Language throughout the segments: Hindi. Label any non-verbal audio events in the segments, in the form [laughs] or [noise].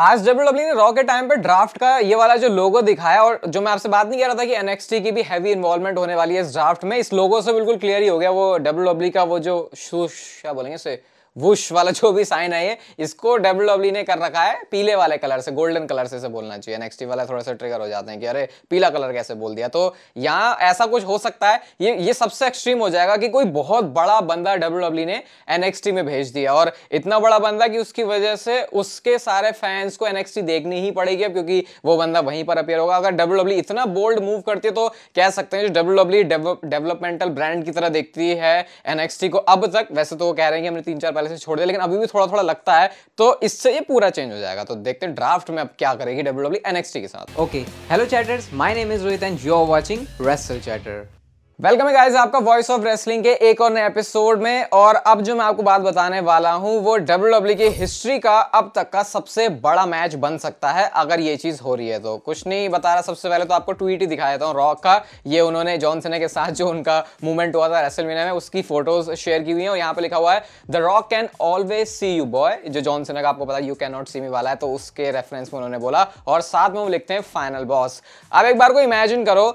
आज डब्ल्यू e ने रॉ के टाइम पे ड्राफ्ट का ये वाला जो लोगो दिखाया और जो मैं आपसे बात नहीं कर रहा था कि एनएक्सटी की भी हैवी इन्वॉल्वमेंट होने वाली है इस ड्राफ्ट में इस लोगो से बिल्कुल क्लियर ही हो गया वो डब्ल्यू e का वो जो शू क्या बोलेंगे से वुश वाला जो भी साइन है ये इसको डब्ल्यू डब्ल्यू e ने कर रखा है पीले वाले कलर से गोल्डन कलर से, से बोलना चाहिए नेक्स्ट वाला थोड़ा सा ट्रिगर हो जाते हैं कि अरे पीला कलर कैसे बोल दिया तो यहाँ ऐसा कुछ हो सकता है ये ये सबसे एक्सट्रीम हो जाएगा कि कोई बहुत बड़ा बंदा डब्ल्यू डब्ल्यू e ने एनएक्सटी में भेज दिया और इतना बड़ा बंदा कि उसकी वजह से उसके सारे फैंस को एनएक्सटी देखनी ही पड़ेगी अब क्योंकि वो बंदा वहीं पर अपेयर होगा अगर डब्ल्यू डब्ल्यू e इतना बोल्ड मूव करती है तो कह सकते हैं जो डब्ल्यू डब्ल्यू डेवलपमेंटल ब्रांड की तरह देखती है एनएक्सटी को अब तक वैसे तो वो कह रहे हैं कि हमने तीन चार पहले से छोड़ दिया लेकिन अभी भी थोड़ा थोड़ा लगता है तो इससे ये पूरा चेंज हो जाएगा तो देखते हैं ड्राफ्ट में अब क्या करेगी डब्ल्यू डब्ल्यू e के साथ okay hello chatters my name is Rohit and you are watching Wrestle Chatter welcome है गाइस आपका वॉइस ऑफ रेसलिंग के एक और नए एपिसोड में और अब जो मैं आपको बात बताने वाला हूं वो डब्ल्यू डब्ल्यू e की हिस्ट्री का अब तक का सबसे बड़ा मैच बन सकता है अगर ये चीज़ हो रही है तो कुछ नहीं बता रहा सबसे पहले तो आपको ट्वीट ही दिखा देता हूँ रॉक का ये उन्होंने जॉन के साथ जो उनका मूवमेंट हुआ था रेसल में उसकी फोटोज शेयर की हुई है और यहाँ पर लिखा हुआ है the Rock can always see you boy जो जॉन का आपको पता you can not see me वाला है तो उसके रेफरेंस में उन्होंने बोला और साथ में वो लिखते हैं फाइनल बॉस अब एक बार को इमेजिन करो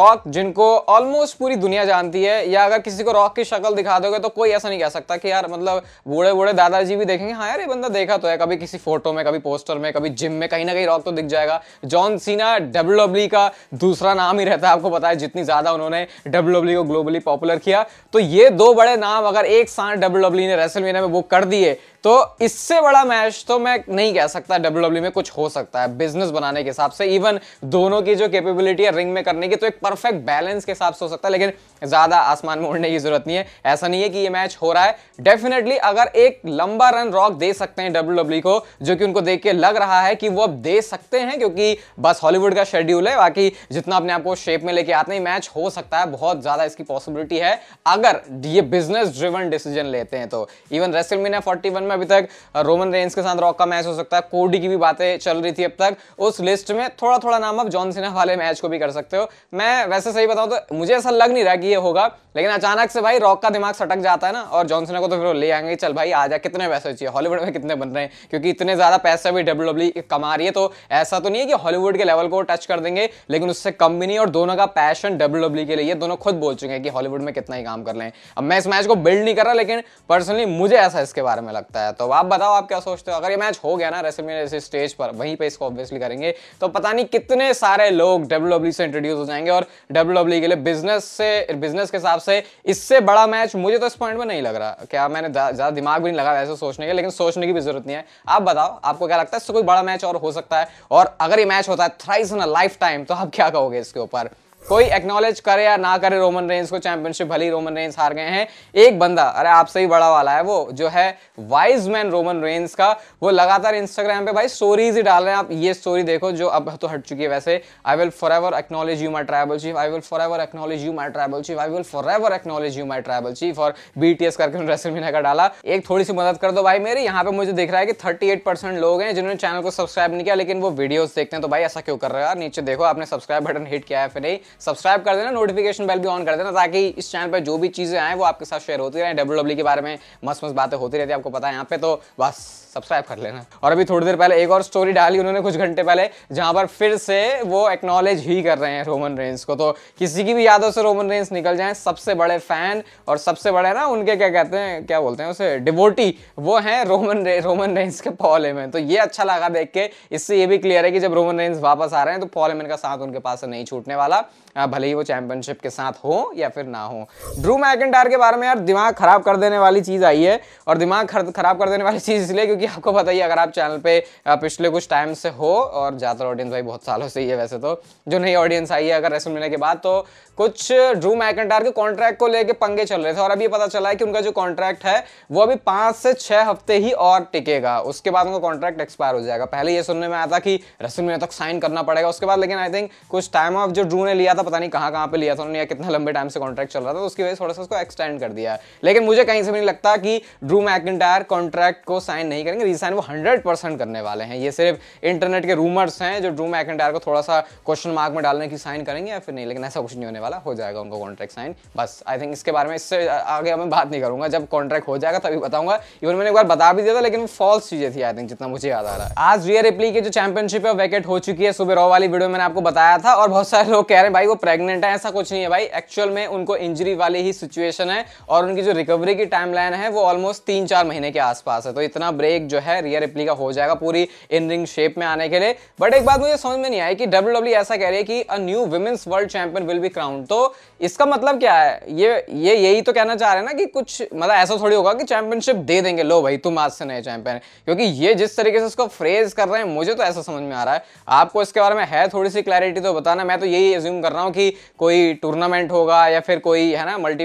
रॉक जिनको ऑलमोस्ट पूरी पूरी दुनिया जानती है या अगर किसी को रॉक की शक्ल दिखा दोगे तो कोई ऐसा नहीं कह सकता कि यार मतलब बूढ़े बूढ़े दादाजी भी देखेंगे हाँ यार ये बंदा देखा तो है कभी किसी फोटो में कभी पोस्टर में कभी जिम में कहीं ना कहीं रॉक तो दिख जाएगा जॉन सीना डब्ल्यू का दूसरा नाम ही रहता है आपको पता है जितनी ज़्यादा उन्होंने डब्ल्यू को ग्लोबली पॉपुलर किया तो ये दो बड़े नाम अगर एक साथ डब्ल्यू ने रेसल में बुक कर दिए तो इससे बड़ा मैच तो मैं नहीं कह सकता डब्ल्यू डब्ल्यू में कुछ हो सकता है बिजनेस बनाने के हिसाब से इवन दोनों की जो कैपेबिलिटी है रिंग में करने की तो एक परफेक्ट बैलेंस के हिसाब से हो सकता है लेकिन ज़्यादा आसमान में उड़ने की ज़रूरत नहीं है ऐसा नहीं है कि ये मैच हो रहा है डेफिनेटली अगर एक लंबा रन रॉक दे सकते हैं डब्ल्यू e को जो कि उनको देख के लग रहा है कि वो अब दे सकते हैं क्योंकि बस हॉलीवुड का शेड्यूल है बाकी जितना अपने आप को शेप में लेके आते हैं मैच हो सकता है बहुत ज़्यादा इसकी पॉसिबिलिटी है अगर ये बिजनेस ड्रिवन डिसीजन लेते हैं तो इवन रेसलमीना फोर्टी में अभी तक रोमन रेंज के साथ रॉक का मैच हो सकता है कोडी की भी बातें चल रही थी अब तक उस लिस्ट में थोड़ा थोड़ा नाम आप जॉन सिन्हा वाले मैच को भी कर सकते हो मैं वैसे सही बताऊँ तो मुझे ऐसा लग नहीं रहा कि ये होगा लेकिन अचानक से भाई रॉक का दिमाग सटक जाता है ना और जॉनसन को तो फिर ले आएंगे चल भाई आ जा कितने पैसे चाहिए हॉलीवुड में कितने बन रहे हैं क्योंकि इतने ज़्यादा पैसे भी डब्ल्यू e कमा रही है तो ऐसा तो नहीं है कि हॉलीवुड के लेवल को टच कर देंगे लेकिन उससे कम भी नहीं और दोनों का पैशन डब्ल्यू e के लिए दोनों खुद बोल चुके हैं कि हॉलीवुड में कितना ही काम कर रहे अब मैं इस मैच को बिल्ड नहीं कर रहा लेकिन पर्सनली मुझे ऐसा इसके बारे में लगता है तो आप बताओ आप क्या सोचते हो अगर ये मैच हो गया ना रेसलमेनिया जैसे स्टेज पर वहीं पर इसको ऑब्वियसली करेंगे तो पता नहीं कितने सारे लोग डब्ल्यू e से इंट्रोड्यूस हो जाएंगे और डब्ल्यू के लिए बिजनेस से बिजनेस के हिसाब से इससे बड़ा मैच मुझे तो इस पॉइंट में नहीं लग रहा क्या मैंने ज़्यादा दिमाग भी नहीं लगा वैसे सोचने के लेकिन सोचने की भी जरूरत नहीं है आप बताओ आपको क्या लगता है इससे कोई बड़ा मैच और हो सकता है और अगर ये मैच होता है thrice in a lifetime तो आप क्या कहोगे इसके ऊपर कोई एक्नॉलेज करे या ना करे रोमन रेंस को चैंपियनशिप भली रोमन रेंस हार गए हैं एक बंदा अरे आपसे ही बड़ा वाला है वो जो है वाइज मैन रोमन रेंस का वो लगातार इंस्टाग्राम पे भाई स्टोरीज ही डाल रहे हैं आप ये स्टोरी देखो जो अब तो हट चुकी है वैसे I will forever acknowledge you my tribal chief I will forever acknowledge you my tribal chief I will forever acknowledge you my tribal chief और बी टी एस करके उन्होंने का डाला एक थोड़ी सी मदद कर दो भाई मेरी यहाँ पे मुझे दिख रहा है कि थर्टी एट परसेंट लोग हैं जिन्होंने चैनल को सब्सक्राइब नहीं किया लेकिन वो वीडियोज देखते हैं तो भाई ऐसा क्यों कर रहे हो नीचे देखो आपने सब्सक्राइब बटन हिट किया है फिर नहीं सब्सक्राइब कर देना नोटिफिकेशन बेल भी ऑन कर देना ताकि इस चैनल पर जो भी चीज़ें आएँ वो आपके साथ शेयर होती रहें डब्ल्यू e के बारे में मस्त मस्त बातें होती रहती है आपको पता है यहाँ पे तो बस सब्सक्राइब कर लेना और अभी थोड़ी देर पहले एक और स्टोरी डाली उन्होंने कुछ घंटे पहले जहाँ पर फिर से वो एक्नॉलेज ही कर रहे हैं रोमन रेंस को तो किसी की भी यादों से रोमन रेंस निकल जाए सबसे बड़े फैन और सबसे बड़े ना उनके क्या कहते हैं क्या बोलते हैं उसे डिवोटी वो हैं रोमन रे, रोमन रेंस के पॉल एमन तो ये अच्छा लगा देख के इससे ये भी क्लियर है कि जब रोमन रेंस वापस आ रहे हैं तो पॉल एमन का साथ उनके पास से नहीं छूटने वाला हाँ, भले ही वो चैंपियनशिप के साथ हो या फिर ना हो ड्रू मैकेंटायर के बारे में यार दिमाग खराब कर देने वाली चीज़ आई है और दिमाग खराब कर देने वाली [laughs] चीज़ इसलिए क्योंकि आपको पता ही अगर आप चैनल पे पिछले कुछ टाइम से हो और ज़्यादातर ऑडियंस भाई बहुत सालों से ही है वैसे तो जो नई ऑडियंस आई है अगर रेसल मिलने के बाद तो कुछ ड्रू मैकेंटायर के कॉन्ट्रैक्ट को लेकर पंगे चल रहे थे और अभी पता चला है कि उनका जो कॉन्ट्रैक्ट है वो अभी पांच से छह हफ्ते ही और टिकेगा उसके बाद उनका कॉन्ट्रैक्ट एक्सपायर हो जाएगा पहले ये सुनने में आया था कि रसिन में तक तो साइन करना पड़ेगा उसके बाद लेकिन आई थिंक कुछ टाइम ऑफ जो ड्रू ने लिया था पता नहीं कहाँ कहाँ पर लिया था उन्होंने कितना लंबे टाइम से कॉन्ट्रैक्ट चल रहा था तो उसकी वजह से थोड़ा सा उसको एक्सटेंड कर दिया लेकिन मुझे कहीं से भी नहीं लगता कि ड्रू मैकेंटायर कॉन्ट्रैक्ट को साइन नहीं करेंगे रिसाइन वो हंड्रेड करने वाले हैं ये सिर्फ इंटरनेट के रूमर्स हैं जो ड्रू मैकेंटायर को थोड़ा सा क्वेश्चन मार्क में डालने की साइन करेंगे या फिर नहीं लेकिन ऐसा कुछ नहीं होने वाला वाला हो जाएगा उनका कॉन्ट्रैक्ट साइन बस आई थिंक इसके बारे में इससे आगे मैं बात नहीं करूंगा जब कॉन्ट्रैक्ट हो जाएगा तभी बताऊंगा इवन मैंने एक बार बता भी दिया था लेकिन फॉल्स चीजें थी आई थिंक जितना मुझे याद आ रहा है आज रियर रिप्ली की जो चैंपियनशिप है वैकेट हो चुकी है सुबह रॉ वाली वीडियो मैंने आपको बताया था और बहुत सारे लोग कह रहे हैं भाई वो प्रेगनेंट है ऐसा कुछ नहीं है भाई एक्चुअल में उनको इंजरी वाली ही सिचुएशन है और उनकी जो रिकवरी की टाइम है वो ऑलमोस्ट तीन चार महीने के आसपास है तो इतना ब्रेक जो है रियर रिप्ली का हो जाएगा पूरी इन रिंग शेप में आने के लिए बट एक बात मुझे समझ में नहीं आई कि डब्ल्यू e ऐसा कह रही है कि a new women's world champion will be crown round तो इसका मतलब क्या है ये ये यही तो कहना चाह रहे हैं ना कि कुछ मतलब ऐसा थोड़ी होगा कि चैंपियनशिप दे देंगे लो भाई तुम आज से नए चैंपियन क्योंकि ये जिस तरीके से उसको फ्रेज कर रहे हैं मुझे तो ऐसा समझ में आ रहा है आपको इसके बारे में है थोड़ी सी क्लैरिटी तो बताना मैं तो यही एज्यूम कर रहा हूँ कि कोई टूर्नामेंट होगा या फिर कोई है ना मल्टी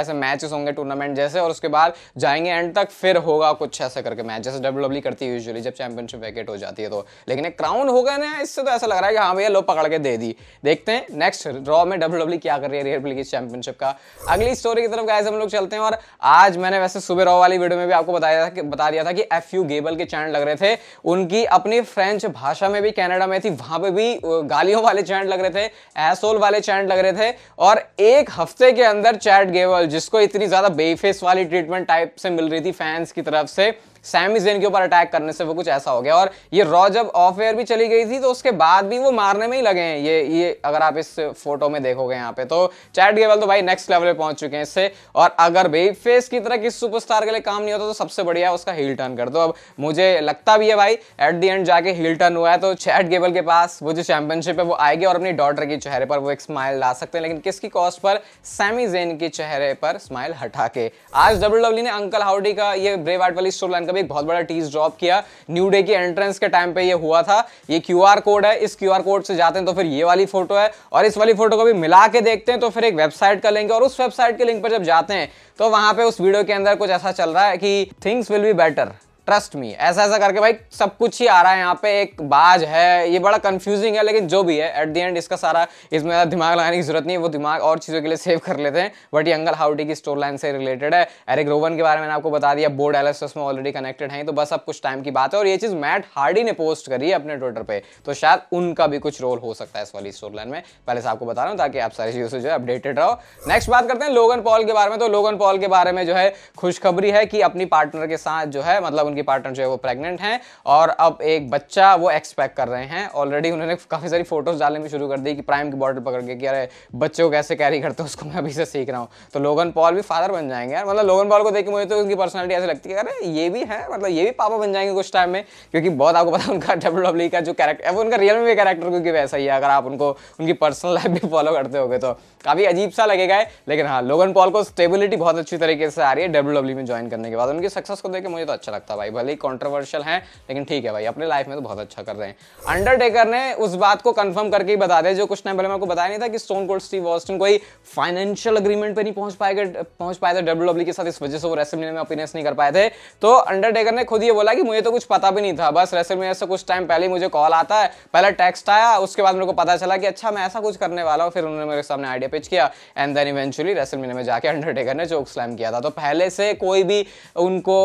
ऐसे मैचेस होंगे टूर्नामेंट जैसे और उसके बाद जाएंगे एंड तक फिर होगा कुछ ऐसा करके मैच जैसे डब्ल्यू डब्ल्यू e करती है यूजली जब चैंपियनशिप वैकेट हो जाती है तो लेकिन क्राउन होगा ना इससे तो ऐसा लग रहा है कि हाँ भैया लो पकड़ के दे दी देखते हैं नेक्स्ट रॉ में डब्ल्यू डब्ल्यू क्या कर रही है रेयर प्लीज चैंपियनशिप का अगली स्टोरी की तरफ गाइस हम लोग चलते हैं और आज मैंने वैसे सुबह रॉ वाली वीडियो में भी आपको बताया था कि बता दिया था कि एफ यू गेबल के चैनल लग रहे थे उनकी अपनी फ्रेंच भाषा में भी कैनेडा में थी वहां पे भी गालियों वाले चैनल लग रहे थे एसोल वाले चैनल लग रहे थे और एक हफ्ते के अंदर चैट गेबल जिसको इतनी ज्यादा बेफेस वाली ट्रीटमेंट टाइप से मिल रही थी फैंस की तरफ से सैमी जेन के ऊपर अटैक करने से वो कुछ ऐसा हो गया और ये रॉ जब ऑफ एयर भी चली गई थी तो उसके बाद भी वो मारने में ही लगे हैं ये ये अगर आप इस फोटो में देखोगे यहाँ पे तो चैट गेवल तो भाई नेक्स्ट लेवल पे पहुंच चुके हैं इससे और अगर भाई फेस की तरह किस सुपरस्टार के लिए काम नहीं होता तो सबसे बढ़िया उसका हील टर्न कर दो अब मुझे लगता भी है भाई एट दी एंड जाके हील टर्न हुआ है तो चैट गेबल के पास वो जो चैंपियनशिप है वो आएगी और अपनी डॉटर के चेहरे पर वो एक स्माइल ला सकते हैं लेकिन किसकी कॉस्ट पर सैमी जेन के चेहरे पर स्माइल हटा के आज डब्ल्यू e ने अंकल हाउडी का ये आर्ट वाली स्टोर लाइन का मतलब एक बहुत बड़ा टीज ड्रॉप किया न्यू डे की एंट्रेंस के टाइम पे ये हुआ था ये क्यू कोड है इस क्यू कोड से जाते हैं तो फिर ये वाली फोटो है और इस वाली फोटो को भी मिला के देखते हैं तो फिर एक वेबसाइट का लिंक और उस वेबसाइट के लिंक पर जब जाते हैं तो वहां पे उस वीडियो के अंदर कुछ ऐसा चल रहा है कि things will be better trust me ऐसा ऐसा करके भाई सब कुछ ही आ रहा है यहाँ पे एक बाज है ये बड़ा कंफ्यूजिंग है लेकिन जो भी है एट द एंड इसका सारा इसमें दिमाग लगाने की जरूरत नहीं है वो दिमाग और चीज़ों के लिए सेव कर लेते हैं बट ये अंगल हाउडी की स्टोर लाइन से रिलेटेड है एरिक रोवन के बारे में आपको बता दिया बोर्ड एल में ऑलरेडी कनेक्टेड हैं तो बस अब कुछ टाइम की बात है और ये चीज़ मैट हार्डी ने पोस्ट करी है अपने ट्विटर पर तो शायद उनका भी कुछ रोल हो सकता है इस वाली स्टोर लाइन में पहले से आपको बता रहा हूँ ताकि आप सारी चीज़ों से जो है अपडेटेड रहो नेक्स्ट बात करते हैं लोगन पॉल के बारे में तो लोगन पॉल के बारे में जो है खुशखबरी है कि अपनी पार्टनर के साथ जो है मतलब उनकी पार्टनर जो है वो प्रेगनेंट हैं और अब एक बच्चा वो एक्सपेक्ट कर रहे हैं ऑलरेडी उन्होंने काफ़ी सारी फोटोज डालने में शुरू कर दी कि प्राइम की बॉटल पकड़ के कि अरे बच्चों को कैसे कैरी करते हैं उसको मैं अभी से सीख रहा हूँ तो लोगन पॉल भी फादर बन जाएंगे यार मतलब लोगन पॉल को देख के मुझे तो उनकी पर्सनलिटी ऐसी लगती है अरे ये भी है मतलब ये भी पापा बन जाएंगे कुछ टाइम में क्योंकि बहुत आपको पता है उनका डब्ल्यू डब्ल्यू का जो कैरेक्टर है वो उनका रियल में भी कैरेक्टर क्योंकि वैसा ही है अगर आप उनको उनकी पर्सनल लाइफ भी फॉलो करते हो तो काफ़ी अजीब सा लगेगा लेकिन हाँ लोगन पॉल को स्टेबिलिटी बहुत अच्छी तरीके से आ रही है डब्ल्यू डब्ल्यू e में ज्वाइन करने के बाद उनकी सक्सेस को देखकर मुझे तो अच्छा लगता है भाई भले ही कॉन्ट्रोवर्शियल है लेकिन ठीक है भाई अपने लाइफ में तो बहुत अच्छा कर रहे हैं अंडरटेकर ने उस बात को कंफर्म करके ही बता दिया जो कुछ टाइम पहले मैं आपको बताया नहीं था कि स्टोन कोल्ड स्टीव ऑस्टिन कोई फाइनेंशियल अग्रीमेंट पर नहीं पहुंच पाएगा पहुंच पाए थे डब्ल्यू डब्ल्यू e के साथ इस वजह से वो रेसलमेनिया में अपीनेस नहीं कर पाए थे तो अंडरटेकर ने खुद ये बोला कि मुझे तो कुछ पता भी नहीं था बस रेसलमेनिया से कुछ टाइम पहले मुझे कॉल आता है पहला टेक्स्ट आया उसके बाद मेरे को पता चला कि अच्छा मैं ऐसा कुछ करने वाला हूँ फिर उन्होंने मेरे सामने आइडिया पिच किया एंड देन इवेंचुअली रेसल में जाके अंडरटेकर ने चोक स्लैम किया था तो पहले से कोई भी उनको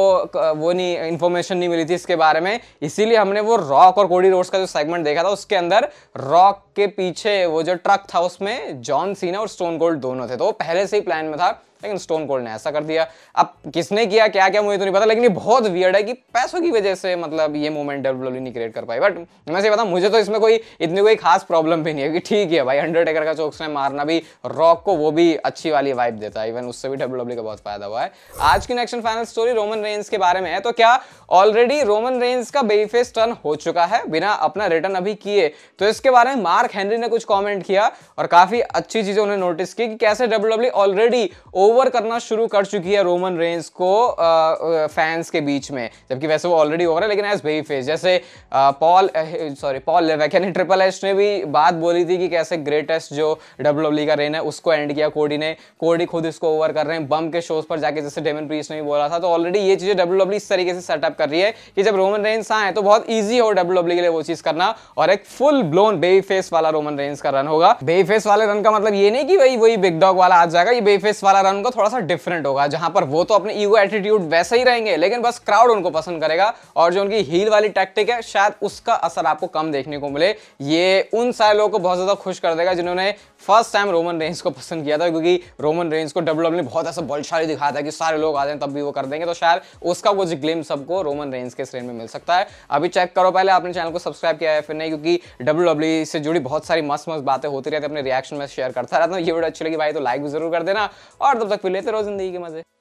वो नहीं इन्फॉर्मेशन नहीं मिली थी इसके बारे में इसीलिए हमने वो रॉक और कोडी रोड्स का जो सेगमेंट देखा था उसके अंदर रॉक के पीछे वो जो ट्रक था उसमें जॉन सीना और स्टोन गोल्ड दोनों थे तो पहले से ही प्लान में था लेकिन स्टोन कोल्ड ने ऐसा कर दिया अब किसने किया क्या क्या मुझे तो नहीं पता लेकिन ये बहुत वियर्ड है कि पैसों की वजह से मतलब ये मोमेंट डब्ल्यू नहीं क्रिएट कर पाई बट मैं से बताऊँ मुझे तो इसमें कोई इतनी कोई खास प्रॉब्लम भी नहीं है कि ठीक है भाई अंडरटेकर का चौक ने मारना भी रॉक को वो भी अच्छी वाली वाइप देता है इवन उससे भी डब्ल्यू का बहुत फायदा हुआ है आज की next final story Roman Reigns के बारे में है तो क्या ऑलरेडी रोमन रेंज का बेफेस टर्न हो चुका है बिना अपना रिटर्न अभी किए तो इसके बारे में मार्क हेनरी ने कुछ कॉमेंट किया और काफी अच्छी चीजें उन्होंने नोटिस की कि कैसे डब्ल्यू ऑलरेडी ओवर करना शुरू कर चुकी है रोमन रेंज को आ, फैंस के बीच में जबकि वैसे वो ऑलरेडी ओवर है लेकिन एज बेबी फेस जैसे पॉल सॉरी पॉल लेवेक यानी ट्रिपल एच ने भी बात बोली थी कि कैसे ग्रेटेस्ट जो डब्ल्यू e का रेन है उसको एंड किया कोडी ने कोडी खुद इसको ओवर कर रहे हैं बम के शोज पर जाके जैसे डेमन प्रीस ने भी बोला था तो ऑलरेडी ये चीज़ें डब्ल्यू e इस तरीके से सेटअप कर रही है कि जब रोमन रेंस आए तो बहुत ईजी हो डब्ल्यू e के लिए वो चीज़ करना और एक फुल ब्लोन बेबी फेस वाला रोमन रेंस का रन होगा बेबी फेस वाले रन का मतलब ये नहीं कि वही वही बिग डॉग वाला आ जाएगा ये बेबी फेस वाला रन को थोड़ा सा डिफरेंट होगा जहां पर वो तो अपने ईगो एटीट्यूड वैसे ही रहेंगे लेकिन बस क्राउड उनको पसंद करेगा और जो उनकी हील वाली टैक्टिक है शायद उसका असर आपको कम देखने को मिले ये उन सारे लोगों को बहुत ज़्यादा खुश कर देगा जिन्होंने फर्स्ट टाइम रोमन रेंज को पसंद किया था क्योंकि रोमन रेंज को डब्ल्यू e ने बहुत ऐसा बलशाली दिखाया था कि सारे लोग आ जाए तब भी वो कर देंगे तो शायद उसका कुछ ग्लिम सबको रोमन रेंज के श्रेणी में मिल सकता है अभी चेक करो पहले आपने चैनल को सब्सक्राइब किया है फिर नहीं क्योंकि डब्ल्यू e से जुड़ी बहुत सारी मस्त मस्त बातें होती रहती है अपने रिएक्शन में शेयर करता रहता हूँ ये वीडियो अच्छी लगी भाई तो लाइक भी जरूर कर देना और तब तक फिर लेते रहो जिंदगी के मजे